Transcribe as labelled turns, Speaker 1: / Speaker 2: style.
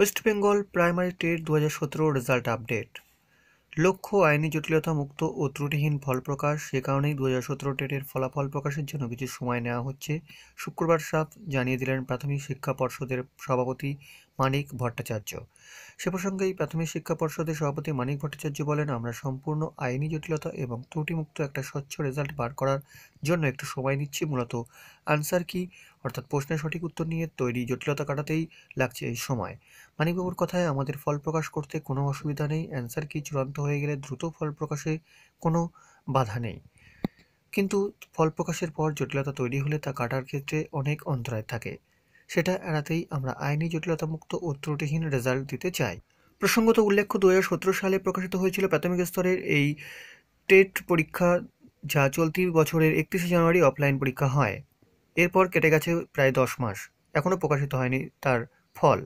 Speaker 1: West Bengal primary TET দু result update লক্ষ্য আইনি জটিলতা মুক্ত ও ত্রুটিহীন ফল প্রকাশ সে কারণেই দু হাজার টেটের ফলাফল প্রকাশের জন্য কিছু সময় নেওয়া হচ্ছে শুক্রবার সাপ জানিয়ে দিলেন প্রাথমিক শিক্ষা পর্ষদের সভাপতি মানিক ভট্টাচার্য সে প্রসঙ্গে এই প্রাথমিক শিক্ষা পর্ষদের সভাপতি মানিক ভট্টাচার্য বলেন আমরা সম্পূর্ণ আইনি জটিলতা এবং ত্রুটিমুক্ত একটা স্বচ্ছ রেজাল্ট বার করার জন্য একটু সময় নিচ্ছি মূলত আনসার কি অর্থাৎ প্রশ্নের সঠিক উত্তর নিয়ে তৈরি জটিলতা কাটাতেই লাগছে এই সময় মানিকবাবুর কথায় আমাদের ফল প্রকাশ করতে কোনো অসুবিধা নেই অ্যান্সার কি চূড়ান্ত হয়ে গেলে দ্রুত ফল প্রকাশে কোনো বাধা নেই কিন্তু ফল প্রকাশের পর জটিলতা তৈরি হলে তা কাটার ক্ষেত্রে অনেক অন্তরায় থাকে সেটা এড়াতেই আমরা আইনি জটিলতামুক্ত ও ত্রুটিহীন রেজাল্ট দিতে চাই প্রসঙ্গত উল্লেখ্য দু সালে প্রকাশিত হয়েছিল প্রাথমিক স্তরের এই টেট পরীক্ষা যা চলতি বছরের একত্রিশে জানুয়ারি অফলাইন পরীক্ষা হয় এরপর কেটে গেছে প্রায় দশ মাস এখনও প্রকাশিত হয়নি তার ফল